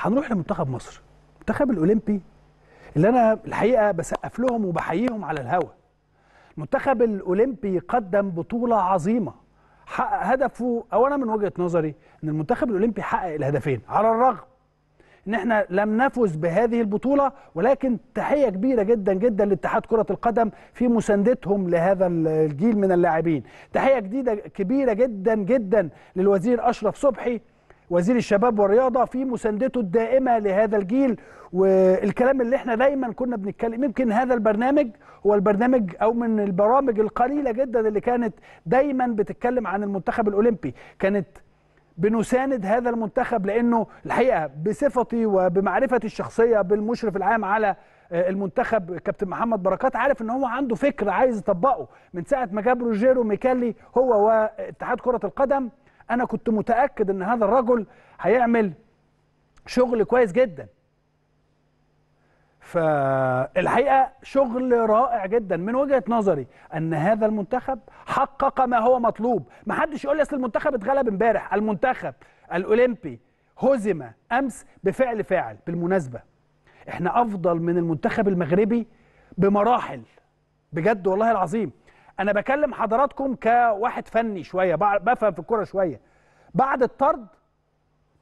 هنروح لمنتخب مصر المنتخب الاولمبي اللي انا الحقيقه بسقف لهم وبحييهم على الهوا المنتخب الاولمبي قدم بطوله عظيمه حقق هدفه او انا من وجهه نظري ان المنتخب الاولمبي حقق الهدفين على الرغم ان احنا لم نفز بهذه البطوله ولكن تحيه كبيره جدا جدا لاتحاد كره القدم في مساندتهم لهذا الجيل من اللاعبين تحيه جديده كبيره جدا جدا للوزير اشرف صبحي وزير الشباب والرياضه في مساندته الدائمه لهذا الجيل والكلام اللي احنا دايما كنا بنتكلم يمكن هذا البرنامج هو البرنامج او من البرامج القليله جدا اللي كانت دايما بتتكلم عن المنتخب الاولمبي كانت بنساند هذا المنتخب لانه الحقيقه بصفتي وبمعرفتي الشخصيه بالمشرف العام على آه، المنتخب كابتن محمد بركات عارف ان هو عنده فكر عايز يطبقه من ساعه ما جاب روجيرو ميكالي هو واتحاد كره القدم انا كنت متاكد ان هذا الرجل هيعمل شغل كويس جدا فالحقيقه شغل رائع جدا من وجهه نظري ان هذا المنتخب حقق ما هو مطلوب ما حدش يقول لي اصل المنتخب اتغلب امبارح المنتخب الاولمبي هزم امس بفعل فاعل بالمناسبه احنا افضل من المنتخب المغربي بمراحل بجد والله العظيم انا بكلم حضراتكم كواحد فني شويه بفهم في الكوره شويه بعد الطرد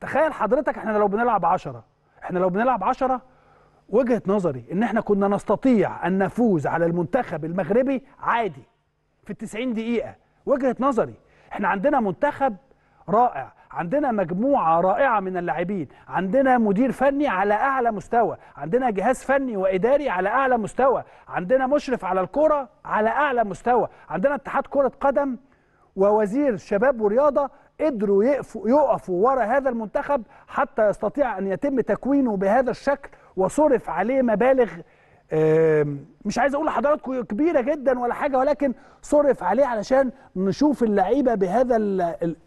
تخيل حضرتك احنا لو بنلعب 10 احنا لو بنلعب 10 وجهه نظري ان احنا كنا نستطيع ان نفوز على المنتخب المغربي عادي في ال 90 دقيقه وجهه نظري احنا عندنا منتخب رائع عندنا مجموعة رائعة من اللاعبين عندنا مدير فني على أعلى مستوى عندنا جهاز فني وإداري على أعلى مستوى عندنا مشرف على الكرة على أعلى مستوى عندنا اتحاد كرة قدم ووزير شباب ورياضة قدروا يقفوا, يقفوا ورا هذا المنتخب حتى يستطيع أن يتم تكوينه بهذا الشكل وصرف عليه مبالغ مش عايز اقول لحضراتكم كبيره جدا ولا حاجه ولكن صرف عليه علشان نشوف اللعيبه بهذا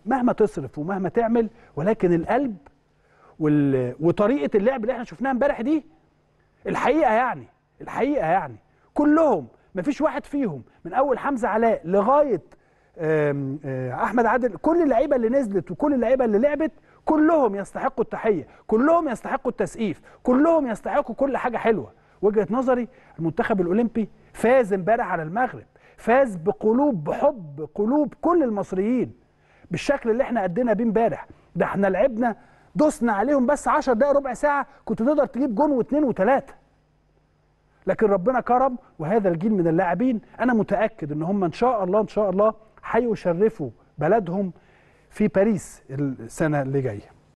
مهما تصرف ومهما تعمل ولكن القلب وطريقه اللعب اللي احنا شفناها امبارح دي الحقيقه يعني الحقيقه يعني كلهم ما فيش واحد فيهم من اول حمزه علاء لغايه آه، احمد عادل كل اللعيبه اللي نزلت وكل اللعيبه اللي لعبت كلهم يستحقوا التحيه كلهم يستحقوا التسقيف كلهم يستحقوا كل حاجه حلوه وجهه نظري المنتخب الاولمبي فاز امبارح على المغرب فاز بقلوب بحب قلوب كل المصريين بالشكل اللي احنا ادينا بيه امبارح ده احنا لعبنا دوسنا عليهم بس 10 دقايق ربع ساعه كنت تقدر تجيب جون واثنين وثلاثه لكن ربنا كرم وهذا الجيل من اللاعبين انا متاكد ان هم ان شاء الله ان شاء الله هيشرفوا بلدهم في باريس السنه اللي جايه